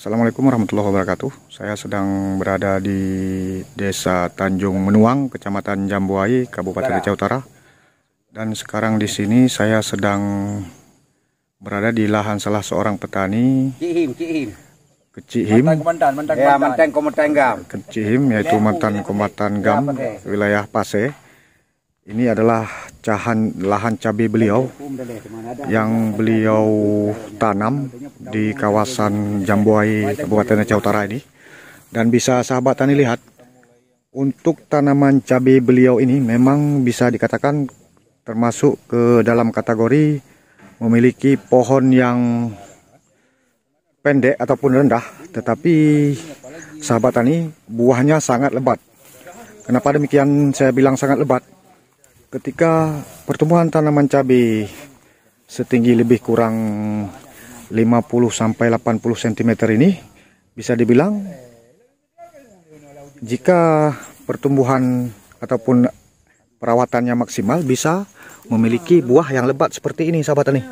Assalamualaikum warahmatullahi wabarakatuh. Saya sedang berada di Desa Tanjung Menuang, Kecamatan Jambuai, Kabupaten Aceh Utara. Dan sekarang di sini saya sedang berada di lahan salah seorang petani. Cihim, Cihim. Kecihim. Mantan, mantan, mantan, Ya, mantan Kecihim yaitu ya, mantan ya, ya, Gam, wilayah Pase. Ini adalah cahan lahan cabai beliau yang beliau tanam di kawasan Jambuai, Kabupaten Aceh Utara ini. Dan bisa sahabat tani lihat, untuk tanaman cabai beliau ini memang bisa dikatakan termasuk ke dalam kategori memiliki pohon yang pendek ataupun rendah. Tetapi sahabat tani, buahnya sangat lebat. Kenapa demikian saya bilang sangat lebat? ketika pertumbuhan tanaman cabai setinggi lebih kurang 50 sampai 80 cm ini bisa dibilang jika pertumbuhan ataupun perawatannya maksimal bisa memiliki buah yang lebat seperti ini sahabat tani.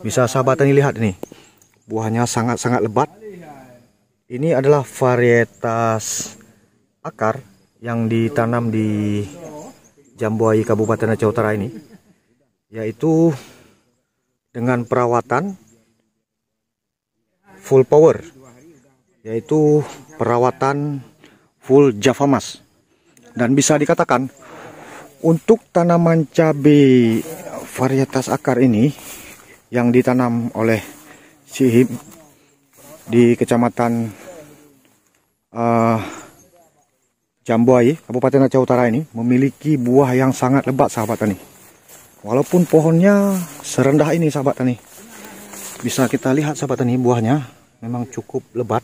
Bisa sahabat tani lihat ini. Buahnya sangat-sangat lebat. Ini adalah varietas akar yang ditanam di Jambuai Kabupaten Aceh Utara ini yaitu dengan perawatan full power yaitu perawatan full Java Mas dan bisa dikatakan untuk tanaman cabai varietas akar ini yang ditanam oleh Sihib di kecamatan uh, Jambuai, Kabupaten Aceh Utara ini memiliki buah yang sangat lebat sahabat tani. Walaupun pohonnya serendah ini sahabat tani. Bisa kita lihat sahabat tani buahnya memang cukup lebat.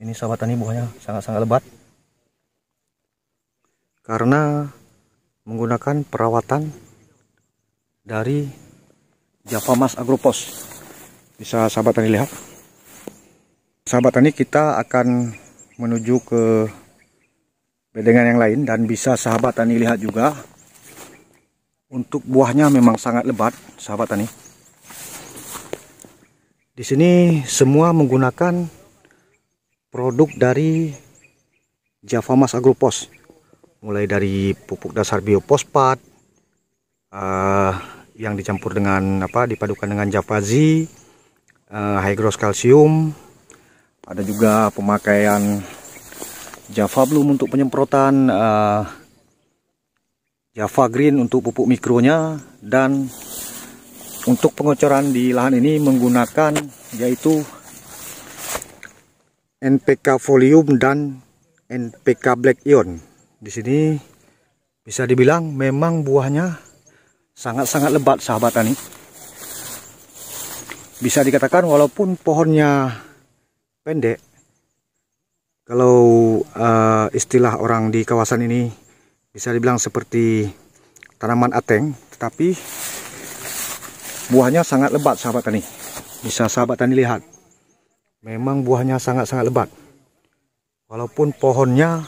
Ini sahabat tani buahnya sangat-sangat lebat. Karena menggunakan perawatan dari Java Mas Agropos. Bisa sahabat tani lihat. Sahabat tani kita akan menuju ke bedengan yang lain dan bisa sahabat tani lihat juga untuk buahnya memang sangat lebat sahabat tani di sini semua menggunakan produk dari Java Mas Agropos mulai dari pupuk dasar biopospat uh, eh, yang dicampur dengan apa dipadukan dengan Javazi uh, eh, high calcium ada juga pemakaian Java Bloom untuk penyemprotan uh, Java Green untuk pupuk mikronya dan untuk pengocoran di lahan ini menggunakan yaitu NPK Folium dan NPK Black Ion. Di sini bisa dibilang memang buahnya sangat-sangat lebat sahabat tani. Bisa dikatakan walaupun pohonnya pendek kalau uh, istilah orang di kawasan ini bisa dibilang seperti tanaman ateng tetapi buahnya sangat lebat sahabat tani bisa sahabat tani lihat memang buahnya sangat-sangat lebat walaupun pohonnya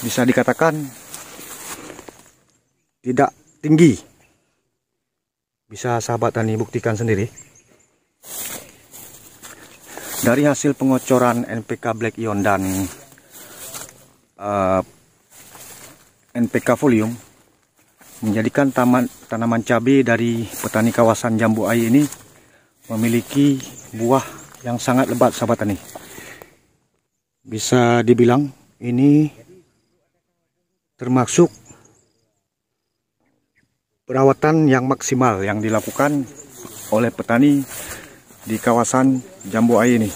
bisa dikatakan tidak tinggi bisa sahabat tani buktikan sendiri dari hasil pengocoran NPK Black Ion dan uh, eh, NPK Volume, menjadikan taman tanaman cabai dari petani kawasan Jambu Air ini memiliki buah yang sangat lebat sahabat tani bisa dibilang ini termasuk perawatan yang maksimal yang dilakukan oleh petani di kawasan Jambu Air ini.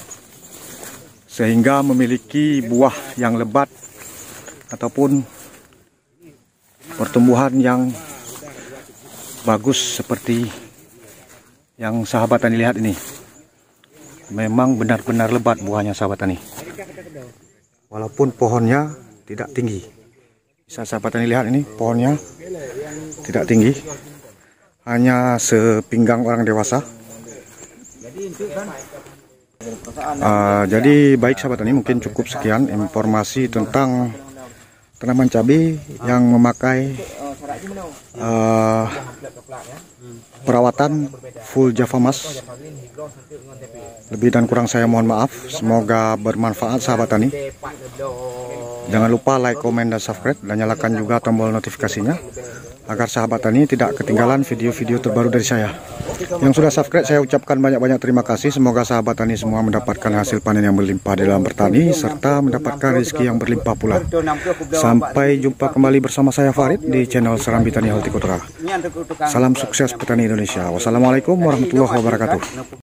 Sehingga memiliki buah yang lebat ataupun pertumbuhan yang bagus seperti yang sahabat tani lihat ini. Memang benar-benar lebat buahnya sahabat tani. Walaupun pohonnya tidak tinggi. Bisa sahabat tani lihat ini pohonnya tidak tinggi. Hanya sepinggang orang dewasa. Uh, jadi baik sahabat ini mungkin cukup sekian informasi tentang tanaman cabai yang memakai uh, perawatan full Java Mas. Lebih dan kurang saya mohon maaf. Semoga bermanfaat sahabat tani. Jangan lupa like, komen, dan subscribe dan nyalakan juga tombol notifikasinya agar sahabat tani tidak ketinggalan video-video terbaru dari saya. Yang sudah subscribe saya ucapkan banyak-banyak terima kasih. Semoga sahabat tani semua mendapatkan hasil panen yang berlimpah dalam bertani serta mendapatkan rezeki yang berlimpah pula. Sampai jumpa kembali bersama saya Farid di channel Serambi Tani Hortikultura. Salam sukses petani Indonesia. Wassalamualaikum warahmatullahi wabarakatuh.